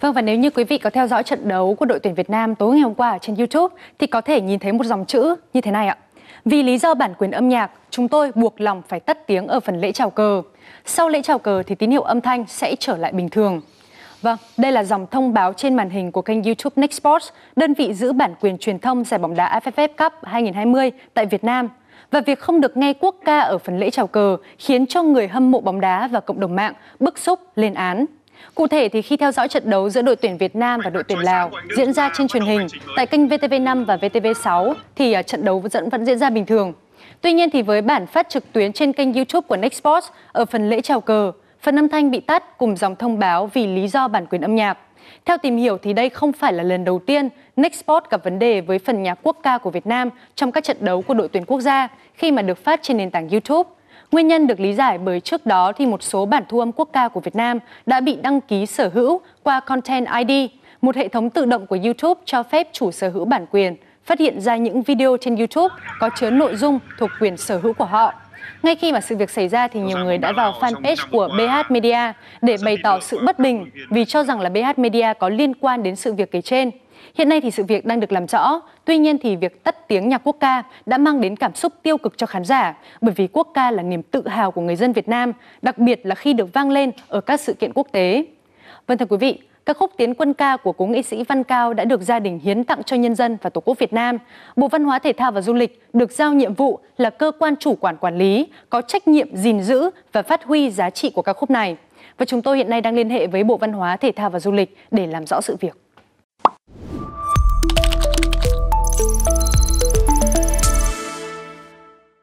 Vâng và nếu như quý vị có theo dõi trận đấu của đội tuyển Việt Nam tối ngày hôm qua trên YouTube thì có thể nhìn thấy một dòng chữ như thế này ạ. Vì lý do bản quyền âm nhạc, chúng tôi buộc lòng phải tắt tiếng ở phần lễ chào cờ. Sau lễ chào cờ thì tín hiệu âm thanh sẽ trở lại bình thường. Vâng, đây là dòng thông báo trên màn hình của kênh YouTube Next Sports, đơn vị giữ bản quyền truyền thông giải bóng đá AFF Cup 2020 tại Việt Nam. Và việc không được nghe quốc ca ở phần lễ chào cờ khiến cho người hâm mộ bóng đá và cộng đồng mạng bức xúc lên án. Cụ thể thì khi theo dõi trận đấu giữa đội tuyển Việt Nam và đội tuyển Lào diễn ra trên truyền hình tại kênh VTV5 và VTV6 thì à, trận đấu vẫn vẫn diễn ra bình thường. Tuy nhiên thì với bản phát trực tuyến trên kênh YouTube của Next Sports ở phần lễ chào cờ, phần âm thanh bị tắt cùng dòng thông báo vì lý do bản quyền âm nhạc. Theo tìm hiểu thì đây không phải là lần đầu tiên Nextport gặp vấn đề với phần nhạc quốc ca của Việt Nam trong các trận đấu của đội tuyển quốc gia khi mà được phát trên nền tảng YouTube. Nguyên nhân được lý giải bởi trước đó thì một số bản thu âm quốc ca của Việt Nam đã bị đăng ký sở hữu qua Content ID, một hệ thống tự động của YouTube cho phép chủ sở hữu bản quyền phát hiện ra những video trên YouTube có chứa nội dung thuộc quyền sở hữu của họ. Ngay khi mà sự việc xảy ra thì nhiều người đã vào fanpage của BH Media để bày tỏ sự bất bình vì cho rằng là BH Media có liên quan đến sự việc kể trên. Hiện nay thì sự việc đang được làm rõ, tuy nhiên thì việc tắt tiếng nhạc quốc ca đã mang đến cảm xúc tiêu cực cho khán giả, bởi vì quốc ca là niềm tự hào của người dân Việt Nam, đặc biệt là khi được vang lên ở các sự kiện quốc tế. Vâng thưa quý vị, các khúc tiến quân ca của cố nghệ sĩ Văn Cao đã được gia đình hiến tặng cho nhân dân và Tổ quốc Việt Nam. Bộ Văn hóa Thể thao và Du lịch được giao nhiệm vụ là cơ quan chủ quản quản lý, có trách nhiệm gìn giữ và phát huy giá trị của các khúc này. Và chúng tôi hiện nay đang liên hệ với Bộ Văn hóa Thể thao và Du lịch để làm rõ sự việc.